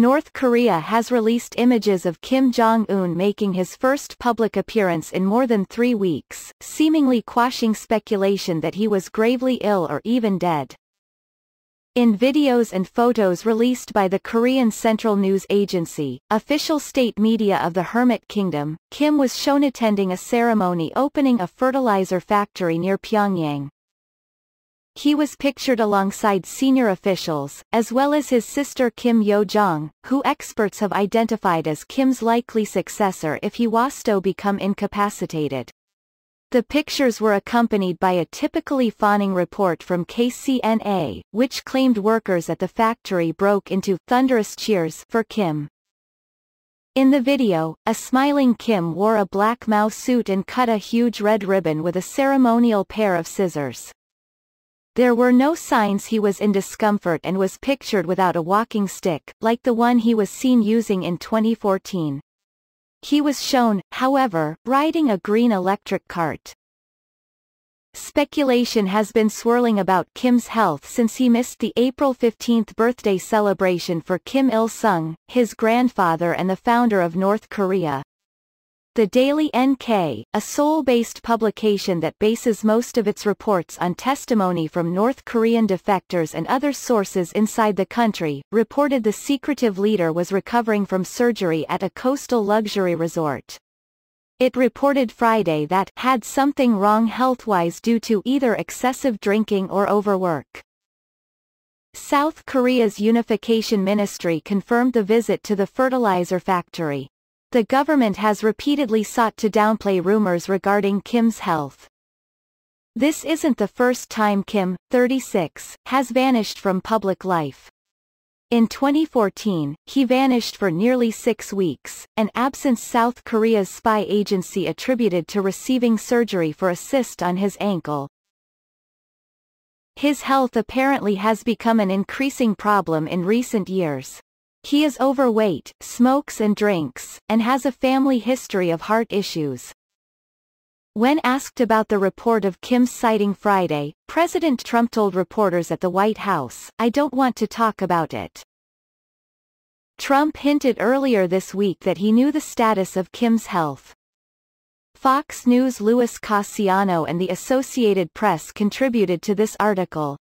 North Korea has released images of Kim Jong-un making his first public appearance in more than three weeks, seemingly quashing speculation that he was gravely ill or even dead. In videos and photos released by the Korean Central News Agency, official state media of the Hermit Kingdom, Kim was shown attending a ceremony opening a fertilizer factory near Pyongyang. He was pictured alongside senior officials, as well as his sister Kim Yo-jong, who experts have identified as Kim's likely successor if he was to become incapacitated. The pictures were accompanied by a typically fawning report from KCNA, which claimed workers at the factory broke into thunderous cheers for Kim. In the video, a smiling Kim wore a black Mao suit and cut a huge red ribbon with a ceremonial pair of scissors. There were no signs he was in discomfort and was pictured without a walking stick, like the one he was seen using in 2014. He was shown, however, riding a green electric cart. Speculation has been swirling about Kim's health since he missed the April 15 birthday celebration for Kim Il-sung, his grandfather and the founder of North Korea. The Daily NK, a Seoul-based publication that bases most of its reports on testimony from North Korean defectors and other sources inside the country, reported the secretive leader was recovering from surgery at a coastal luxury resort. It reported Friday that had something wrong health-wise due to either excessive drinking or overwork. South Korea's Unification Ministry confirmed the visit to the fertilizer factory. The government has repeatedly sought to downplay rumors regarding Kim's health. This isn't the first time Kim, 36, has vanished from public life. In 2014, he vanished for nearly six weeks, an absence South Korea's spy agency attributed to receiving surgery for a cyst on his ankle. His health apparently has become an increasing problem in recent years. He is overweight, smokes and drinks, and has a family history of heart issues. When asked about the report of Kim's sighting Friday, President Trump told reporters at the White House, I don't want to talk about it. Trump hinted earlier this week that he knew the status of Kim's health. Fox News' Louis Cassiano and the Associated Press contributed to this article,